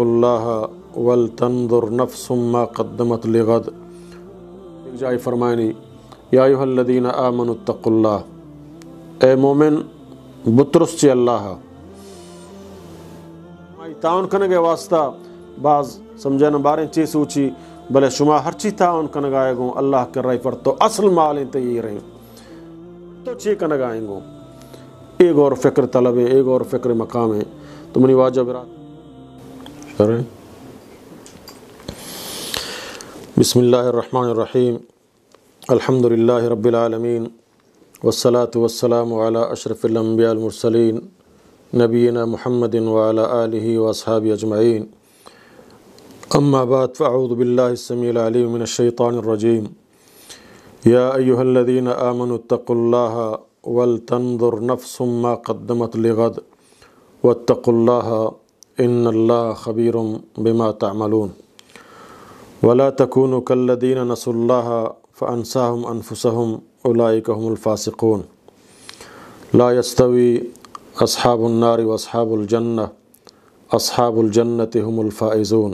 اللہ ولتنظر نفس ما قدمت لغد جائے فرمائنی یا ایوہ الذین آمنوا اتقوا اللہ اے مومن بطرس چی اللہ مائی تاؤن کنگے واسطہ بعض سمجھنے باریں چی سوچی بلے شما ہر چی تاؤن کنگ آئے گو اللہ کر رہی پر تو اصل مالیں تیہی رہیں تو چی کنگ آئیں گو ایک اور فکر طلبیں ایک اور فکر مقامیں تو منی واجب رات کریں بسم اللہ الرحمن الرحیم الحمدللہ رب العالمین والصلاة والسلام على اشرف الانبیاء المرسلین نبینا محمد وعلى آلہ واصحاب اجمعین اما بعد فاعوذ باللہ السميع العليم من الشیطان الرجیم يا ايها الذين امنوا اتقوا الله ولتنظر نفس ما قدمت لغد واتقوا الله إن الله خبير بما تعملون ولا تكونوا كالذين نسوا الله فأنساهم أنفسهم أولئك هم الفاسقون لا يستوي أصحاب النار وأصحاب الجنة أصحاب الجنة هم الفائزون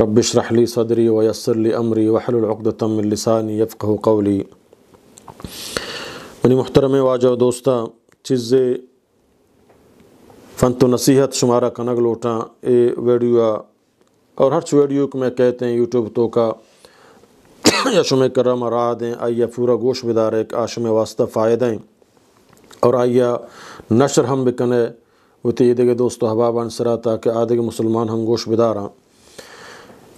رب اشرح لي صدري ويسر لي أمري واحلل عقدة من لساني يفقه قولي مني محترم واجه دوستا چیزیں فن تو نصیحت شمارا کنگ لوٹاں اے ویڈیو اور ہر ویڈیو کو میں کہتے ہیں یوٹیوب تو یا یشمِ کرم دیں آئیہ پورا گوش بدار کہ آشم واسطہ آئے ہیں اور آئیہ نشر ہم بکنے وہ تو عیدگے دوست و حباب تاکہ آدھے کے مسلمان ہم گوش بداراں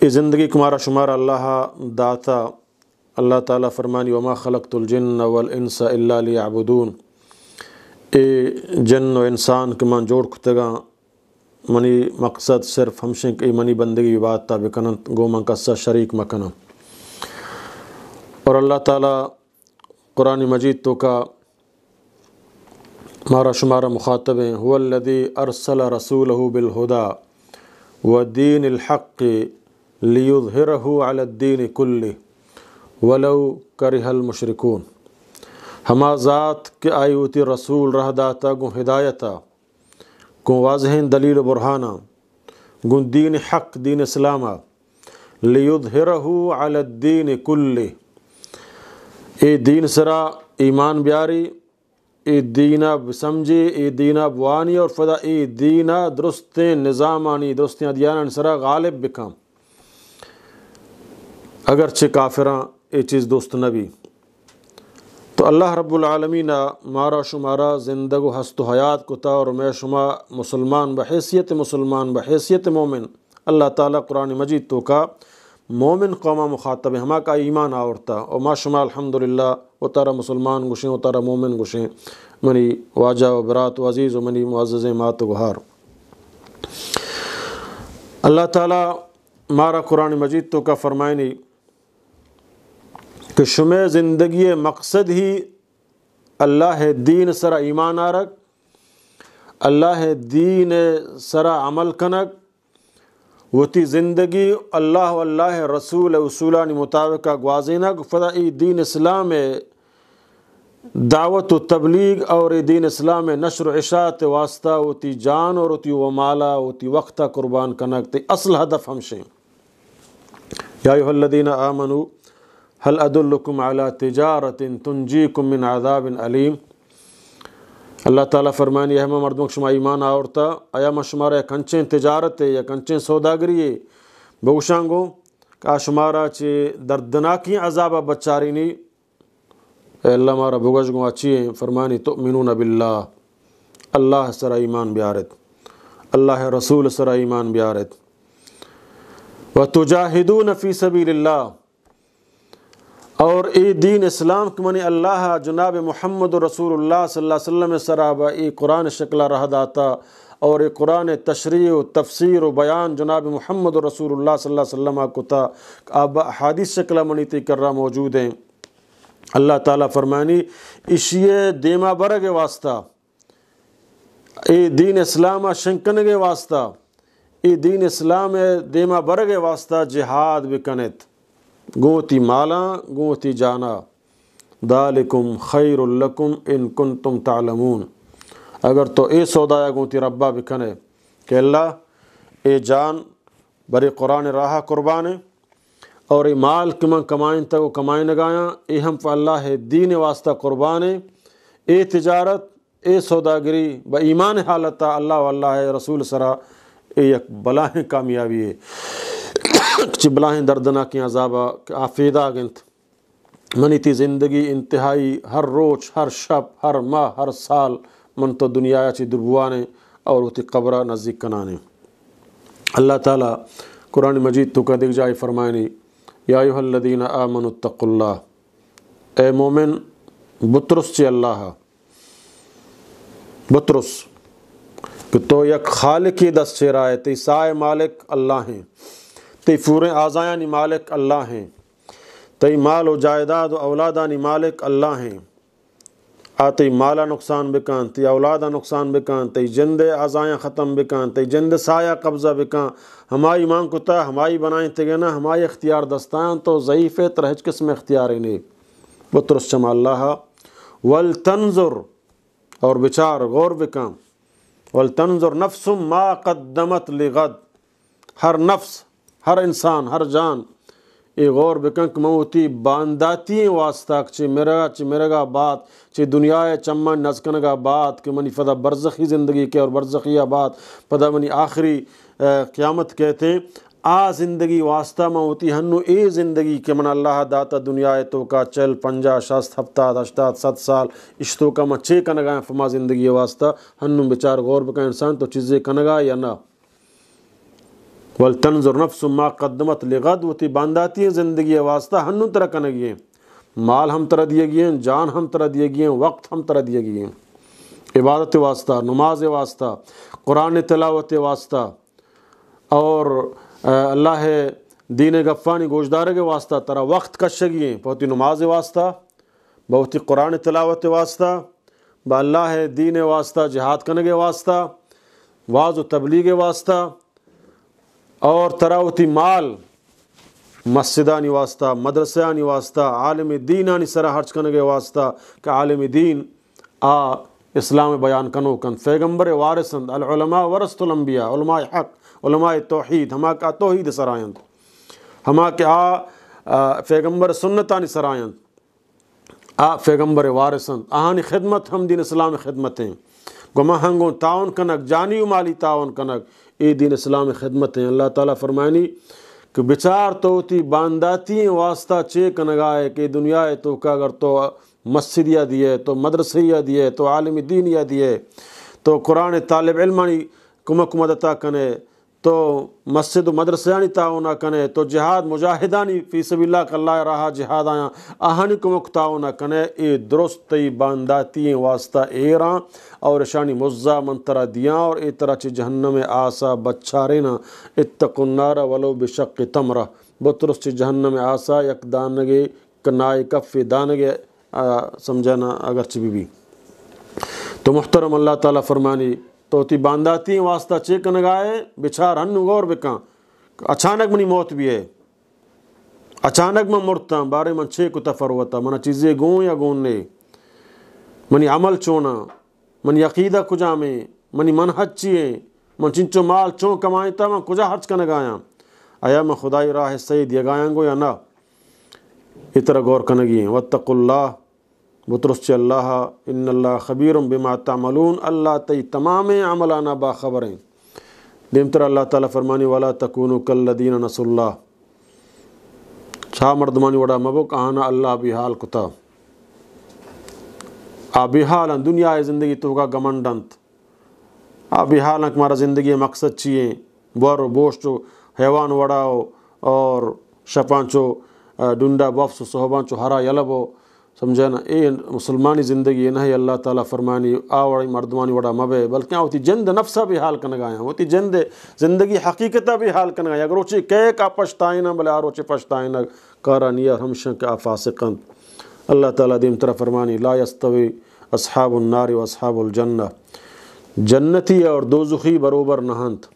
یہ زندگی کمارا شمار اللہ داتا اللہ تعالیٰ فرمانی وما خلقت الجن والانس اللہ لیعبدون اے جن و انسان کے من جوڑ کتگا منی مقصد صرف ہمشن کی منی بندگی بات تا بکنن گو من مقصہ شریک مکنن اور اللہ تعالیٰ قرآن مجید تو کا مارا شمارا مخاطب ہیں هو الذی ارسل رسولہ بالہدا ہدا و دین الحق الدین کلی ولو کرہ المشرکون ہما ذات کے آیوتی رسول رہ داتا گن ہدایتا گن واضح دلیل برہانہ گن دین حق دین اسلامہ علی الدین کل اے دین سرا ایمان بیاری اے دین ب سمجھے اے دینہ بوانی اور فضا اے دین درست نظامانی درست دیا سرا غالب بکام اگرچہ کافران کافراں چیز دوست نبی تو اللہ رب العالمینہ مارا شمارا زندگ و ہست و حیات کتا اور میں شما مسلمان بحیثیت مسلمان بحیثیت مومن اللہ تعالیٰ قرآن مجید تو کا مومن قوما مخاطب ہما کا ایمان آورتا اور ما شما الحمدللہ اتارا مسلمان گشیں اتارا مومن گشیں منی واجہ و برات و عزیز و منی معزز مات و گہار اللہ تعالیٰ مارا قرآن مجید تو کا فرمائنی کہ شمع زندگی مقصد ہی اللہ دین سرا آرک اللہ دین سرا عمل کنک وتی زندگی اللہ اللہ رسول اصولان مطابق گوازینک فضائی دین اسلام دعوت و تبلیغ اور دین اسلام نشر و اشاعت واسطہ وتی جان اور وتی و مالا وتی وقتہ قربان کنک تی اصل ہدف ہمشیں یا الذین آمنو حل عدالکم اعلیٰ تجارت تنجی من عذاب علیم اللہ تعالیٰ فرمائن یہ مردوں شما ایمان آورتا ایام شمارا کنچیں تجارت یا کنچیں سوداگری بوشانگو کا شمارا چی دردناکی عذاب بچاری نی اے اللہ مارا بھگش گو اچھی ہیں فرمانی تؤمنون باللہ اللہ سر ایمان بیارت اللہ رسول سر ایمان بیارت وتجاہدون فی سبیل اللہ اور ای دین اسلام منی اللہ جناب محمد رسول اللہ صلی اللہ علیہ وسلم سرابہ ای قرآن رہ داتا اور ای قرآن تشریح و تفسیر و بیان جناب محمد رسول اللہ صلی اللہ علیہ کو کتا اب حادث شکل منی کر کرہ موجود ہیں اللہ تعالیٰ فرمانی اشیے دیما برگ واسطہ ای دین اسلام شنکنگ واسطہ ای دین اسلام دیما برگ واسطہ جہاد بکنت گوتی مالا گوتی جانا دالکم خیر الکم ان کن تم اگر تو اے سودا گوتی ربا بکنے کہ اللہ اے جان بری قرآن راہ قربان اور اے مال کمن کمائن تک وہ کمائیں گا اے ہم اللہ دین واسطہ قربان اے تجارت اے سودا گری ایمان حالت اللہ واللہ رسول سرا اے یک بلاہیں کامیابی ہے چبلاہیں دردنا کیا زابا آفیدہ گنت منی تی زندگی انتہائی ہر روچ ہر شب ہر ماہ ہر سال من تو دنیا چی دربوانے اور قبرہ نزدیک کنانے اللہ تعالیٰ قرآن مجید تو کا دیکھ جائے فرمائنی یا ایوہ الذین آمنوا منتق اللہ اے مومن بطرس چی اللہ بطرس کہ تو یک خالقی دس چی رائے تیسائے مالک اللہ ہیں فوریں آزائ مالک اللہ ہیں تئی مال و جائیداد و اولادا مالک اللہ ہیں آتی مالا نقصان بکان تی اولادا نقصان بکان تی جند آزائیں ختم بکان تی جند سایہ قبضہ بکان ہماری کتا ہمائی بنائیں تگینا ہمائی اختیار دستان تو ضعیف ترہج اختیار اختیاریں بطرس چم اللہ والتنظر اور بچار غور بکان والتنظر نفس ما قدمت لغد ہر نفس ہر انسان ہر جان اے غور بکنک موتی بانداتی واسطہ چے مرگا چ مرگا بات چہ دنیائے نزکن نزکنگا بات کہ منی فدا برزخی زندگی کے اور برزخی بات پدا منی آخری قیامت کہتے ہیں آ زندگی واسطہ موتی ہنو اے زندگی کہ من اللہ داتا دنیا تو کا چل پنجا شست ہفتہ اشتاد ست سال اشتو کا مچے کنگا فما زندگی واسطہ ہنو بچار غور بکن انسان تو چیزیں کنگا یا نہ بولتنز نفس ما قدمت لغد وتی بانداتی ہیں زندگی واسطہ ہن ترہ طرح کن ہیں مال ہم طرح دیے گئے ہیں جان ہم طرح دیے گئے ہیں وقت ہم طرح دیے گئے ہیں عبادت واسطہ نماز واسطہ قرآن تلاوت واسطہ اور اللہ دین گفانی گوشدار کے واسطہ ترہ وقت کش گئے ہیں بہت نماز واسطہ بہت ہی قرآن تلاوت واسطہ اللہ دین واسطہ جہاد کنگے واسطہ واز و تبلیغ واسطہ اور تراوتی مال مسجدہ نی واسطہ مدرسہ نی واسطہ عالم دین آنی سرا ہرچ کنگے واسطہ کہ عالم دین آ اسلام بیان کن پیغمبر کن فیغمبر وارسند الانبیاء علماء حق علماء توحید ہما کا توحید سرائند ہما کے آ فیغمبر سنتانی سرائند آ فیغمبر وارثند آنی خدمت ہم دین اسلام خدمتیں ہیں گمہنگوں تعاون کنک جانی مالی تعاون کنک اے دین اسلام خدمت ہیں اللہ تعالیٰ فرمانی کہ بچار تو بانداتی واسطہ چیک نگاہ ہے کہ دنیا ہے تو کا اگر تو مسجد یا دیے تو مدرسیہ دیے تو عالمی دین یا دیے تو قرآن طالب علمانی کمک مدتا کنے تو مسجد و مدرسانی یعنی تاؤن کنے تو جہاد مجاہدانی فیصب اللہ اللہ رہا جہاد آیا اہان کمک تعاون کنے اے درست بانداتی واسطہ ایراں اور شانی مزا منترہ دیاں اور اے طرح چی جہنم آسا بچھا رینا اتقن را ولو بشق تمرہ بطرس چی جہنم آسا یک دانگے کنائی کفی دانگے سمجھانا اگر بی بی تو محترم اللہ تعالیٰ فرمانی تو اوتی باندھاتی واسطہ چیکن گائے بچھار ہن گور بکاں اچانک منی موت بھی ہے اچانک میں مرتا بارے چیزیں گون یا گون منی عمل چونا منی عقیدہ کجا میں منی من چیئے من کمائیں تا من کجا حرچ کن گایا آیا میں خدائی راہ سید یا گو یا نہ یہ گور غور کنگی وتک اللہ بترس اللہ ان اللہ خبیر تعملون اللہ تی تمام عملانہ تر اللہ تعالیٰ فرمانی والا نسو اللہ چھا مردمانی وڑا مبک آنا اللہ بحال کتا حالا دنیا زندگی کا گمنڈنت آبی حالا کمارا زندگی مقصد چیئے بور بوشو حیوان وڑا اور شپانچو ڈنڈا بفس صحبانچو ہرا یلبو سمجھا نا اے مسلمانی زندگی نہ ہے اللہ تعالیٰ فرمانی آوڑی مردمانی وڑا مبے بلکہ جند نفسہ بھی حال کن گایا جند زندگی حقیقتہ بھی حال کن گایا اگر اوچی کہے پشتائنا اللہ تعالیٰ دیم طرح فرمانی لا یستوی اصحاب النار و اصحاب الجنہ جنتی اور دوزخی بروبر نہنت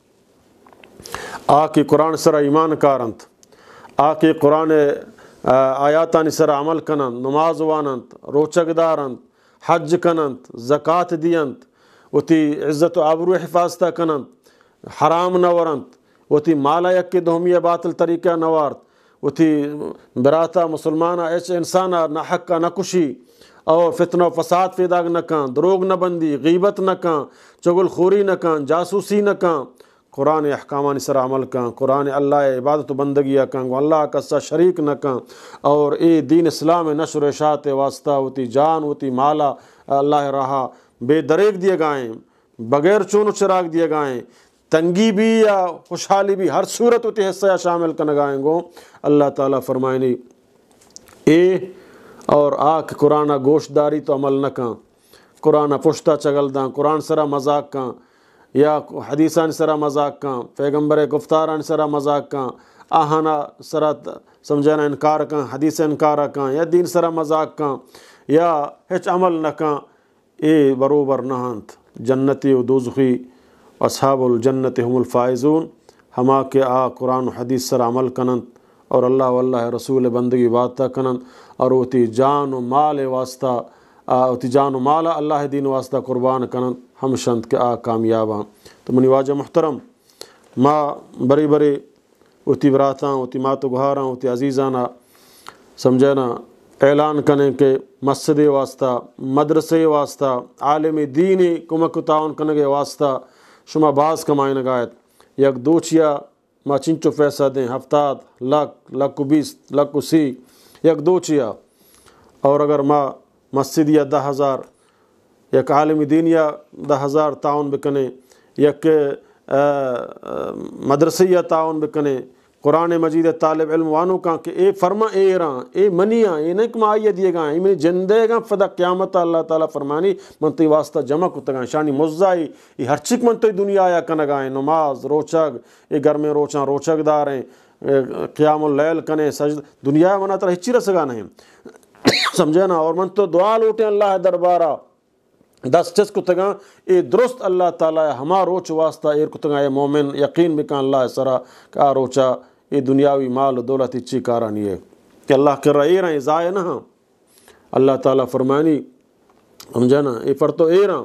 آ کی قرآن سر ایمان کارنت آ کے قرآن آیاتان سر عمل کنند نماز وانند روچک دارند حج کن دیند و تی عزت و عبرو حفاظتہ کنند حرام نورند و تی مالا یکی دہمی باطل طریقہ نوارد و تی براتا مسلمانا ایچ انسانا نہ حقا نہ کشی او فتن و فساد فیداغ نہ دروغ نہ بندی غیبت نہ چگل خوری نہ جاسوسی نہ قرآن احکامان سر عمل کن قرآن اللہ عبادت بندگیاں کہ گو اللہ کسا شریک نہ کہاں اور اے دین اسلام نشر نشرشاط واسطہ ہوتی جان ہوتی مالا اللہ رہا بے دریک دیے گائیں بغیر چون و چراغ دیے گائیں تنگی بھی یا خوشحالی بھی ہر صورت و تت حصہ شامل کن گائیں گو اللہ تعالیٰ فرمائنی اے اور آکھ قرآن گوشت داری تو عمل نہ کہاں قرآن پشتا چگل داں قرآن سرا مذاق کن یا حدیثان سرا مذاق کان پیغمبر گفتاران سرا مذاق کا آہانا سرا سمجھانا انکار کان حدیث انکار کان یا دین سرا مذاق کان یا ہچ عمل نہ کان اے بروبر نہانت جنتی و دوزخی اصحاب الجنت ہم الفائزون ہما کے آ قرآن و حدیث سر عمل کنند اور اللہ و اللہ رسول بندگی واتہ کنند اور اوتی جان و مال واسطہ آ اتی جان و مال اللہ دین واسطہ قربان کنند ہم شنت کے آ کامیاب ہاں تو واجہ محترم ماں بری بری اتی براتاں اتی مات و گہاراں اتی عزیزانہ ہاں، سمجھنا اعلان کنے کے مسجد واسطہ مدرسے واسطہ عالم دین کمک تعاون کے واسطہ شما باز کمائیں نگایت یک دو چیا چنچو پیسہ دیں ہفتات لک لک و بیس لک و سی یک دو چیا اور اگر ما مسجد یا دہ ہزار یک عالم دین یا دا ہزار تعاون بکنے یک کہ یا تعاون بنے قرآن مجید طالب علم وانو کا کہ اے فرما اے راں اے منیاں اے نیک کم آئیے دیے گائیں جندے گاں فدا قیامت اللہ تعالیٰ فرمانی من واسطہ جمع ات گاں شانی مزائی یہ ہر چک من دنیا آیا کنا گائیں نماز روچگ اے گر میں روچاں دار داریں قیام اللیل کنے سجد دنیا منا ترچی ہچی رسگا نہیں سمجھے نا اور من تو دعا لوٹیں اللہ دربارہ دس چسکتگاں اے درست اللہ تعالیٰ روچ واسطہ ایر اے مومن یقین بکان اللہ سرا کہ آ روچا اے دنیاوی مال دولت اچھی کارانی ہے کہ اللہ کر رہا اے رہا ضائع نہ ہاں۔ اللہ تعالیٰ فرمانی سمجھا اے پر تو اے رہا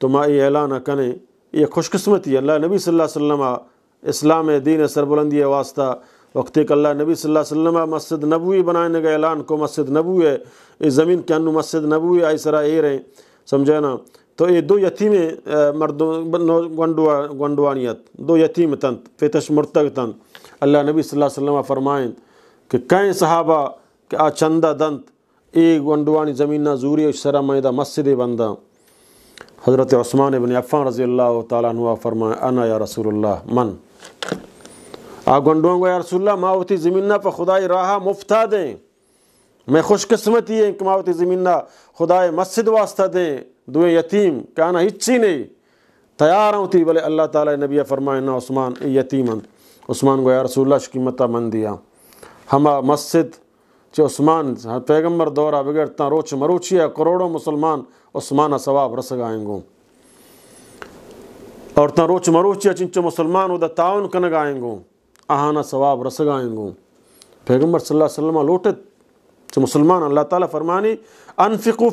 تو اے اعلانہ کنے یہ خوش قسمتی ہے نبی صلی اللہ علیہ وسلم اسلام دین سربلندی واسطہ وقت ایک اللہ نبی صلی اللہ علیہ وسلم مسجد نبوی بنائنے گا اعلان کو مسجد نبوی ہے اے زمین کے انو مسجد نبوی آئی سرا اے رہے سمجھے نا تو یہ دو یتیم مردوں گنڈوانیت دو یتیم تنت فیتش مرتق تن اللہ نبی صلی اللہ علیہ وسلم فرمائیں کہ قیں صحابہ کہ آ چندہ دنت اے گنڈوانی زمینہ زوری شرا معدہ مسجد بندہ حضرت عثمان بن عفان رضی اللہ تعالیٰ عنہ فرمائیں انا یا رسول اللہ من آ گو یا رسول اللہ معاوتی زمینہ پہ خدای راہا مفتا دیں میں خوش قسمت کہ معاوتی زمینہ خدائے مسجد واسطہ دیں دوئے یتیم کہنا چی نہیں تیار ہوتی بلے اللہ تعالیٰ نبی نہ عثمان یتیمند عثمان گویا رسول اللہ شکیمتہ من دیا ہما مسجد چ عثمان پیغمبر دورہ بگڑتا روچ مروچی ہے کروڑوں مسلمان عثمانہ ثواب رس گائیں گوں اور تا روچ مروچی ہے چنچو مسلمان ادا تعاون کن گائیں گو آہانہ ثواب رس گائیں گوں پیغمبر صلی اللہ علیہ وسلم لوٹت مسلمان اللہ تعالیٰ فرمانی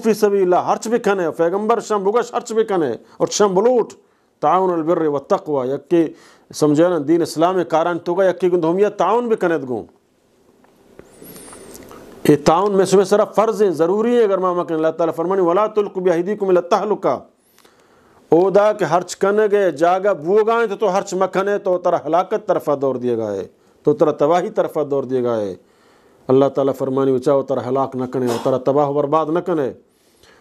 فی سبی اللہ حرچ بھی کھنے فیغمبر شم بگش حرچ بھی کھنے اور شم بلوٹ تعاون البر تقوی سمجھا دین اسلام کاران تو گکیا تعاون بھی دگو یہ تعاون میں سمیں سرا فرض ہے ضروری ہے ماما کہنے اللہ تعالیٰ فرمانی او دا کہ حرچ کھنے گئے جاگا بو گائیں تو تو تو مکھنے ترہ ہلاکت طرفہ دور دیے گا تو ترہ تباہی طرفہ دور دیے گا اللہ تعالیٰ فرمانی و چاہے وہ ہلاک نہ کنے وہ ترہ تباہ و برباد نہ کنے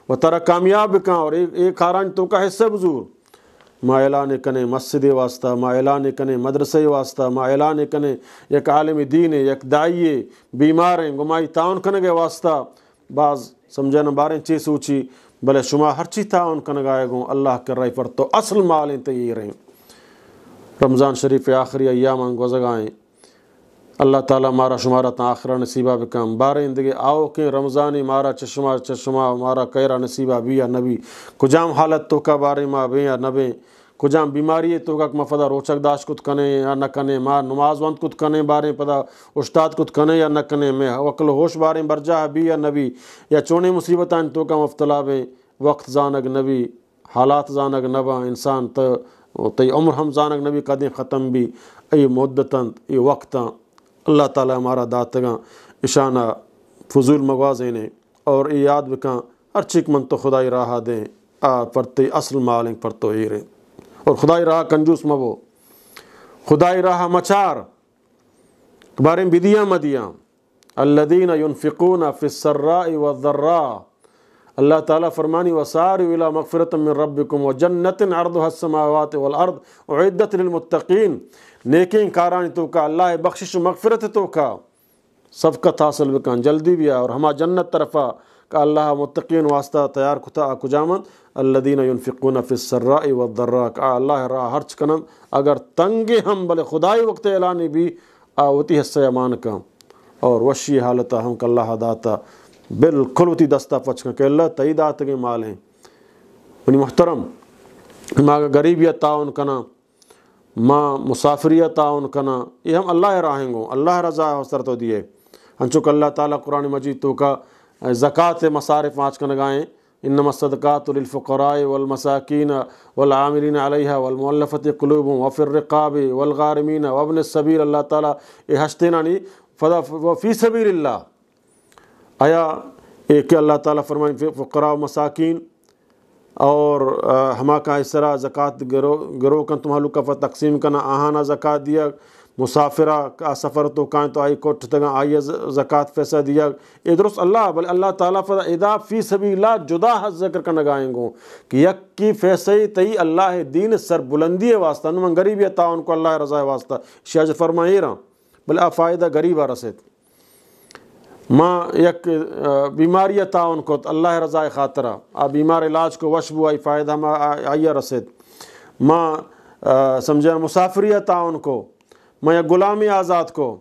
وہ ترہ کامیاب اور ایک تو کا حصہ بزور ما اعلان کنے مسجد واسطہ ما اعلان کنے مدرسے واسطہ ما اعلان کنے یک عالم دین یک بیمار ہیں گمائی تعاون گے واسطہ بعض سمجھے نا باریں چیز اوچی بلے شما ہر چیز تاؤن کنے گائے گوں اللہ کر رہی پر تو اصل مالیں تیئی رہیں رمضان شریف آخری ایام انگوزگائیں اللہ تعالیٰ مارا شمارا تا آخرہ نصیبہ بکم بارے اندگے آو آؤ رمضانی مارا چشمہ چشمہ مارا کیرا نصیبہ بیا نبی کجام حالت تو کا بارے ما بیا نبی کجام بیماری ہے مفدہ روچک داش کت یا نہ کنے ماں نماز وند کنے بارے اشتاد استاد کنے یا میں وقل ہوش بارے برجا بی یا نبی یا چونے مصیبتان تو کا مفتلا بے وقت زانگ نبی حالات زانگ نبا انسان عمر ہم زانگ نبی قدیم ختم بھی ای مدتن ای وقت اللہ تعالیٰ ہمارا داتگاں اشانہ فضول مغوازیں نے اور اے یاد بکاں ارچک من تو خدائی راہ دیں آ پرتی اصل تو پرتو ایرے اور خدائی راہ کنجوس مبو خدائی راہ مچار بارے بدیاں مدیاں الدین فی السرائی والذرائی اللہ تعالیٰ فرمانی وسار ولا مغفرت من ربکم و جنت ارد السماوات والارض عدت للمتقین نیکین کارانی تو کا اللہ و مغفرت تو کا صفقت حاصل بھی جلدی بیا اور ہما جنت طرفا کا اللہ متقین واسطہ تیار کتا الذین ینفقون فی السراء والضراء کا اللہ راہ حرچ کنن اگر تنگی ہم بلے خدای وقت اعلانی بھی آوتی حصہ امان کا اور وشی حالتا ہم کا اللہ داتا بالکل اتی دستہ کر کہ اللہ دات کے مال ہیں ان یعنی محترم ماں کا غریبی تعاون کنا ماں مسافریت تعاون کنا یہ ہم اللہ راہیں گو اللہ رضا حسر تو دیے انچوک اللہ تعالیٰ قرآن مجید تو کا زکوٰۃ مسارف آج کن گائیں انما صدقات للفقراء والمساکین والعاملین علیہ و قلوب وفی الرقاب والغارمین وابن السبیل اللہ تعالیٰ اے حستے نانی اللہ آیا ایک اللہ تعالیٰ فرمائیں فقراء و مساکین اور ہما کا اس طرح زکاة گرو گروہ کا تمہ لفت تقسیم کرنا آہانہ زکاة دیا مسافرہ کا سفر تو کائیں تو آئی کوٹ تگا آئی زکاة فیصہ دیا یہ درست اللہ بلے اللہ تعالیٰ فضا ادا فی سبی لا جدا حد ذکر کا نگائیں گو کہ یک کی ہی تئی اللہ دین سر بلندی واسطہ غریب ان کو اللہ رضا واسطہ شہج جی فرمائے بلے آفائدہ غریب رسیت ماں یک بیماری تعاً کو اللہ رضا خاطرہ آ بیمار علاج کو وشبو آئی فائدہ آئیہ رسید ماں سمجھے مسافریت کو ماں یک غلامی آزاد کو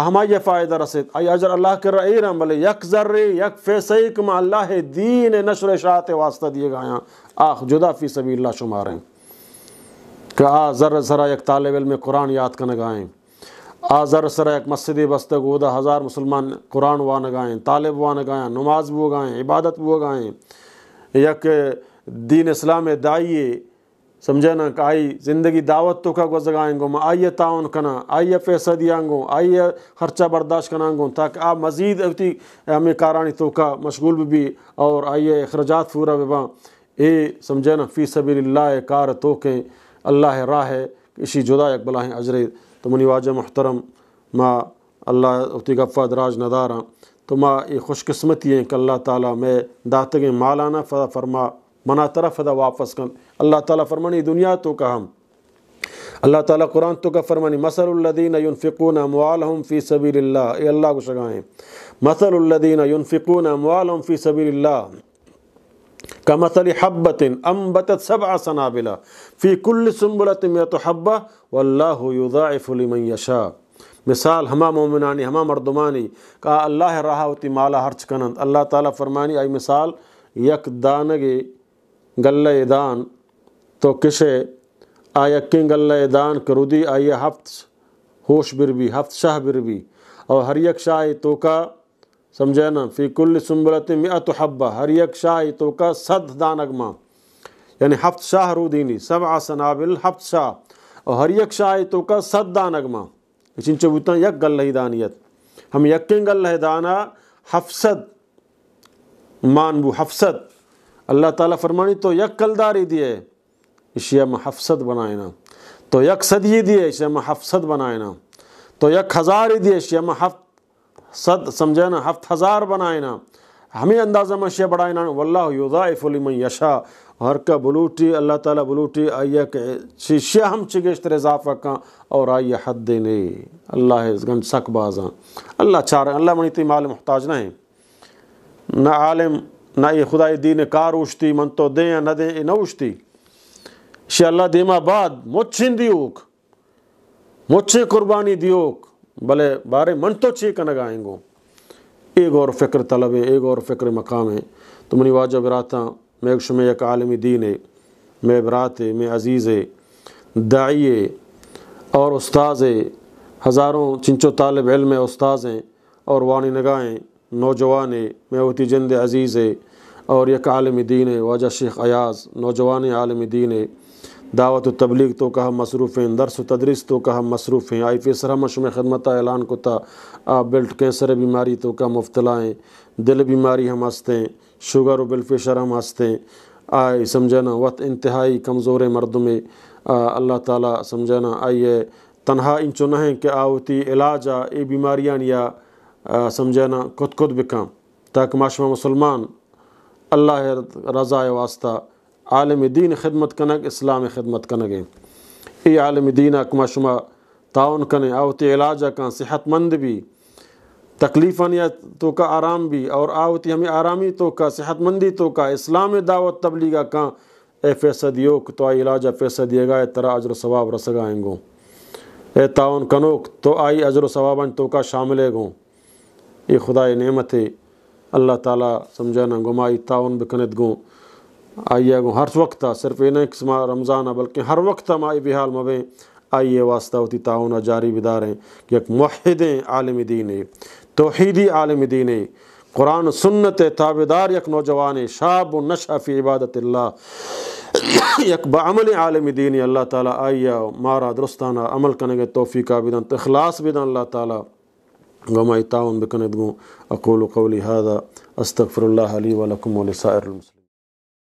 اہما یہ فائدہ رسید آئی اجر اللہ کر رہی کرم بلے فیسائی کما اللہ دین نشر شاعت واسطہ دیے گا آخ جدا فی سبیل اللہ شمار ہیں کہ آ ذر ذرا یک طالب علم قرآن یاد کرنے گائیں آزر سر ایک مسجد وستق ادا ہزار مسلمان قرآن وان گائیں طالب وان گائیں نماز بو گائیں عبادت بو گائیں یک دین اسلام دائیے سمجھے نا کہ آئی زندگی دعوت کا گوز گائیں گو میں آئیے تعاون کنا آئیے پیسہ دیاں گو آئیے خرچہ برداشت کنا گو تاکہ آپ مزید اب ہمیں کارانی تو کا مشغول بھی اور آئیے اخراجات پورا باں اے سمجھے نا فی سبیل اللہ کار تو کے اللہ راہ اسی جدا ہیں عجرے تو منی واجہ محترم ما اللہ دراج ندارا تو ما یہ خوش قسمتی ہیں کہ اللہ تعالیٰ میں داتگیں مالانا فدا فرما منا طرح فدا واپس کن اللہ تعالیٰ فرمانی دنیا تو کا ہم اللہ تعالیٰ قرآن تو کا فرمانی مثل اللہدین ینفقون موالہم فی سبیل اللہ اے اللہ کو شگائیں مثل اللہدین ینفقون موالہم فی سبیل اللہ کم تری حب سبع امب سب فی کل میت متحب واللہ یضاعف لمن یشا مثال ہما مومنانی ہما مردمانی کا اللہ راہ ہوتی مالا ہرچ کنند اللہ تعالیٰ فرمانی آئی مثال یک دانگی گلہ دان تو کشے آیا آ گلہ دان کرودی آئے ہفت ہوش بربی ہفت شاہ بربی اور ہر یک شاہ تو کا سمجھے نا فی کل سنبلت مئت حبہ ہر یک شاہی تو کا صد دان اگما یعنی ہفت شاہ رودینی سبع سنابل ہفت شاہ اور ہر یک شاہی تو کا صد دان اگما اس ان چاہتا ہے یک گلہ دانیت ہم یکن گلہ دانا حفصد مان بو حفصد اللہ تعالیٰ فرمانی تو یک کل داری دیئے اس یہ میں حفصد بنائینا تو یک صدی ہی دیئے اس یہ میں حفصد بنائینا تو یک ہزاری دیئے اس یہ میں حفت صد سمجھ نا ہفت ہزار بنائے نا ہمیں اندازہ مشیہ بڑھائے نا واللہ اللہ لمن یشا ہر کا بلوٹی اللہ تعالیٰ بلوٹی آئیہ ہم چگشت کہر ذاف اور آئیہ حد دینے سک نصغ اللہ چاہ رہے اللہ منی تیم عالم محتاج نہ عالم نہ یہ خدا دین کار اوشتی من تو دیں نہ دیں نہ اوشتی شی اللہ دیمہ مچھن دیوک مچھے قربانی دیوک بھلے بارے من تو چھے کہ نگائیں گو ایک اور فکر طلب ہے ایک اور فکر مقام ہے تو منی واجہ براتا میں میں ایک عالمی دین ہے میں برات ہے میں عزیز ہے ہے اور استاذ ہزاروں چنچو طالب علم استاذ ہیں اور وانی نگائیں نوجوان ہوتی جند عزیز ہے اور یک عالم دین ہے واجہ شیخ ایاز نوجوان عالم دین ہے دعوت و تبلیغ تو کہا مصروف ہیں درس و تدریس تو کہا مصروف ہیں آئی فیسر ہم میں خدمت اعلان تا آپ بلٹ کینسر بیماری تو کہا مبتلا ہیں دل بیماری ہم آنستے ہیں شوگر و بلڈ پریشر ہم ہنستے ہیں آئے سمجھنا وقت انتہائی کمزور مرد میں اللہ تعالیٰ سمجھنا آئیے تنہا ان چو نہیں کہ آوتی علاج آ یہ بیماریاں یا سمجھنا خود خود بکام تاکہ معاش مسلمان اللہ رضا واسطہ عالم دین خدمت کنگ اسلام خدمت کنگیں ای عالم اکما شما تعاون کنے آوتی علاج کن صحت مند بھی تکلیف یا تو کا آرام بھی اور آوتی ہمیں آرامی تو کا صحت مندی تو کا اسلام دعوت تبلی کن اے پیسہ دیوک تو آئی علاج فیصہ دیے گا اے ترا عجر و ثواب رسگا گائیں گوں اے تعاون کنوک تو آئی عجر و تو کا شاملے گو یہ خدا نعمت ہے اللہ تعالیٰ سمجھنا گمائی تعاون بکنت گو آئیے گو ہر وقت صرف رمضان بلکہ ہر وقت مائی بحال مبیں آئیے واسطہ ہوتی تعاون جاری بداریں ایک موحد عالم دین توحیدی عالم دین قرآن سنت تابدار یک نوجوان شاب و فی عبادت اللہ یک بعمل عالم دین اللہ تعالیٰ آئیہ مارا درستانہ عمل کرنے گے توفیقہ بدن اخلاص بدن اللہ تعالیٰ گمائی تعاون بکنے کنگ اقول قولی هذا استغفر اللہ استفر اللہ لکم ولکم لسائر المسلم